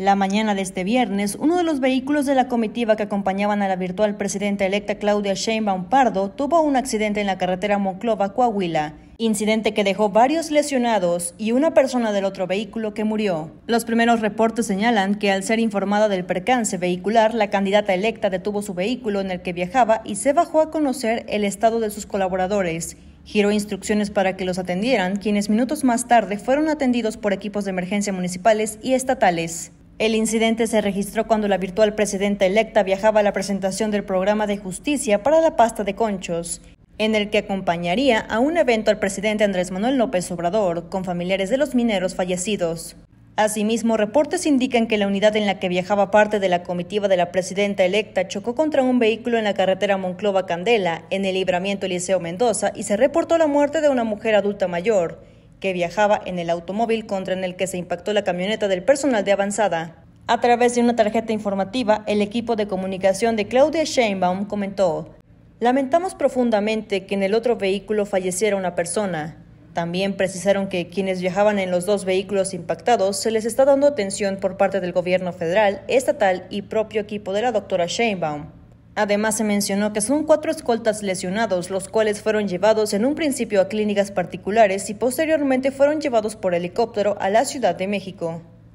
La mañana de este viernes, uno de los vehículos de la comitiva que acompañaban a la virtual presidenta electa Claudia Sheinbaum Pardo tuvo un accidente en la carretera Monclova-Coahuila incidente que dejó varios lesionados y una persona del otro vehículo que murió. Los primeros reportes señalan que al ser informada del percance vehicular, la candidata electa detuvo su vehículo en el que viajaba y se bajó a conocer el estado de sus colaboradores Giró instrucciones para que los atendieran, quienes minutos más tarde fueron atendidos por equipos de emergencia municipales y estatales. El incidente se registró cuando la virtual presidenta electa viajaba a la presentación del programa de justicia para la pasta de conchos en el que acompañaría a un evento al presidente Andrés Manuel López Obrador con familiares de los mineros fallecidos. Asimismo, reportes indican que la unidad en la que viajaba parte de la comitiva de la presidenta electa chocó contra un vehículo en la carretera Monclova-Candela, en el libramiento Eliseo Mendoza, y se reportó la muerte de una mujer adulta mayor, que viajaba en el automóvil contra en el que se impactó la camioneta del personal de avanzada. A través de una tarjeta informativa, el equipo de comunicación de Claudia Sheinbaum comentó, Lamentamos profundamente que en el otro vehículo falleciera una persona. También precisaron que quienes viajaban en los dos vehículos impactados se les está dando atención por parte del gobierno federal, estatal y propio equipo de la doctora Sheinbaum. Además se mencionó que son cuatro escoltas lesionados, los cuales fueron llevados en un principio a clínicas particulares y posteriormente fueron llevados por helicóptero a la Ciudad de México.